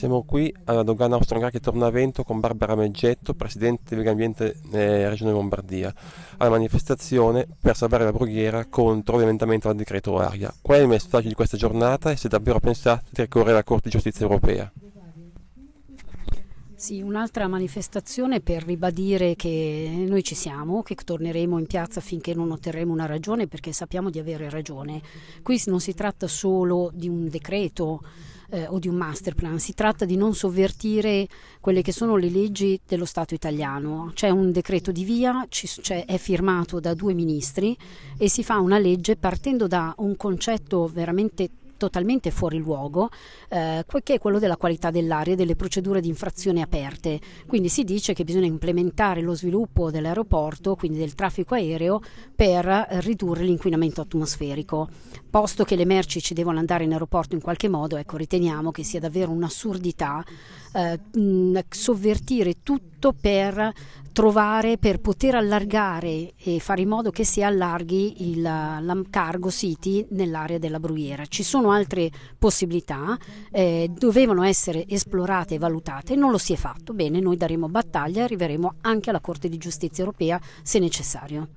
Siamo qui alla dogana che ungarica di Tornavento con Barbara Meggetto, presidente di Ambiente eh, Regione Lombardia, alla manifestazione per salvare la brughiera contro l'emendamento al decreto aria. Qual è il messaggio di questa giornata e se davvero pensate di ricorrere alla Corte di Giustizia Europea? Sì, un'altra manifestazione per ribadire che noi ci siamo, che torneremo in piazza finché non otterremo una ragione perché sappiamo di avere ragione. Qui non si tratta solo di un decreto eh, o di un master plan, si tratta di non sovvertire quelle che sono le leggi dello Stato italiano. C'è un decreto di via, ci, cioè, è firmato da due ministri e si fa una legge partendo da un concetto veramente totalmente fuori luogo, eh, che è quello della qualità dell'aria e delle procedure di infrazione aperte. Quindi si dice che bisogna implementare lo sviluppo dell'aeroporto, quindi del traffico aereo, per eh, ridurre l'inquinamento atmosferico. Posto che le merci ci devono andare in aeroporto in qualche modo, ecco, riteniamo che sia davvero un'assurdità eh, mh, sovvertire tutto tutto per trovare, per poter allargare e fare in modo che si allarghi il, l'Amcargo City nell'area della Brughiera. Ci sono altre possibilità, eh, dovevano essere esplorate e valutate, non lo si è fatto. Bene, noi daremo battaglia e arriveremo anche alla Corte di Giustizia europea se necessario.